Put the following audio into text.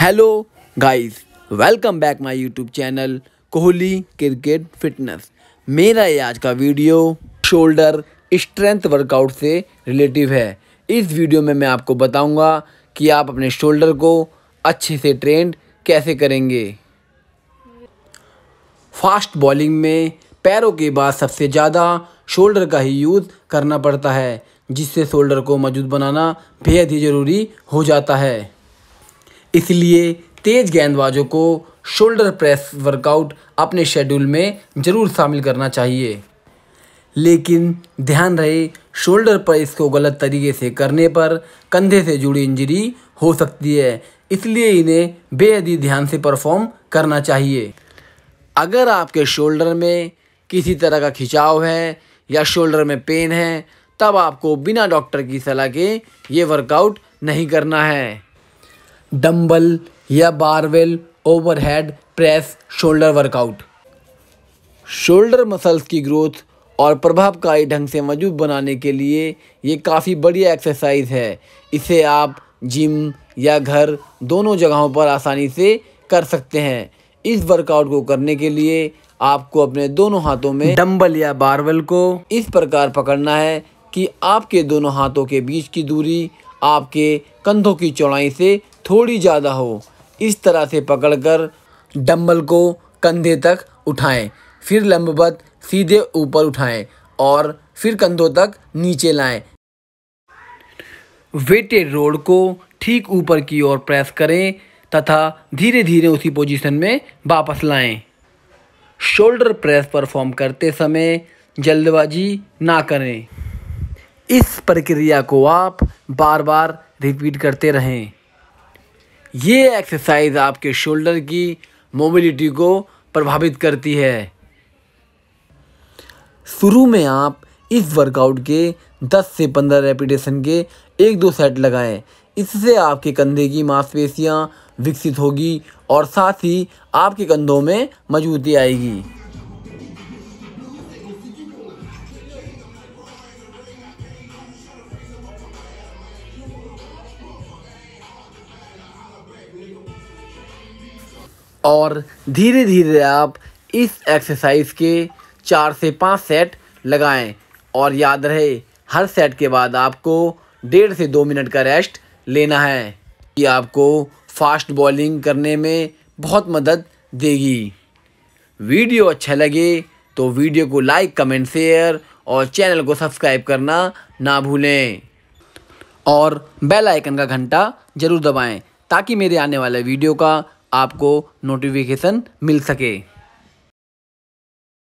Hello guys welcome back my YouTube channel Kohli cricket fitness मेरा ये आज का वीडियो शोल्डर स्ट्रेंथ वर्कआउट से रिलेटिव है इस वीडियो में मैं आपको बताऊंगा कि आप अपने शोल्डर को अच्छे से ट्रेंड कैसे करेंगे फास्ट बॉलिंग में पैरों के बाद सबसे ज़्यादा शोल्डर का ही यूज़ करना पड़ता है जिससे शोल्डर को मजबूत बनाना बेहद ही ज़रूरी हो जाता है इसलिए तेज़ गेंदबाजों को शोल्डर प्रेस वर्कआउट अपने शेड्यूल में ज़रूर शामिल करना चाहिए लेकिन ध्यान रहे शोल्डर प्रेस को गलत तरीके से करने पर कंधे से जुड़ी इंजरी हो सकती है इसलिए इन्हें बेहद ही ध्यान से परफॉर्म करना चाहिए अगर आपके शोल्डर में किसी तरह का खिंचाव है या शोल्डर में पेन है तब आपको बिना डॉक्टर की सलाह के ये वर्कआउट नहीं करना है डंबल या barbell overhead press shoulder workout shoulder muscles की ग्रोथ और प्रभावकारी ढंग से मजबूत बनाने के लिए ये काफ़ी बढ़िया एक्सरसाइज है इसे आप जिम या घर दोनों जगहों पर आसानी से कर सकते हैं इस वर्कआउट को करने के लिए आपको अपने दोनों हाथों में डंबल या बारवेल को इस प्रकार पकड़ना है कि आपके दोनों हाथों के बीच की दूरी आपके कंधों की चौड़ाई से थोड़ी ज़्यादा हो इस तरह से पकड़कर डंबल को कंधे तक उठाएं फिर लंबवत सीधे ऊपर उठाएं और फिर कंधों तक नीचे लाएं वेटेड रोड को ठीक ऊपर की ओर प्रेस करें तथा धीरे धीरे उसी पोजीशन में वापस लाएं। शोल्डर प्रेस परफॉर्म करते समय जल्दबाजी ना करें इस प्रक्रिया को आप बार बार रिपीट करते रहें ये एक्सरसाइज आपके शोल्डर की मोबिलिटी को प्रभावित करती है शुरू में आप इस वर्कआउट के 10 से 15 रेपिटेशन के एक दो सेट लगाएं इससे आपके कंधे की मांसपेशियां विकसित होगी और साथ ही आपके कंधों में मजबूती आएगी और धीरे धीरे आप इस एक्सरसाइज के चार से पाँच सेट लगाएं और याद रहे हर सेट के बाद आपको डेढ़ से दो मिनट का रेस्ट लेना है ये आपको फास्ट बॉलिंग करने में बहुत मदद देगी वीडियो अच्छा लगे तो वीडियो को लाइक कमेंट शेयर और चैनल को सब्सक्राइब करना ना भूलें और बेल आइकन का घंटा ज़रूर दबाएं ताकि मेरे आने वाले वीडियो का आपको नोटिफिकेशन मिल सके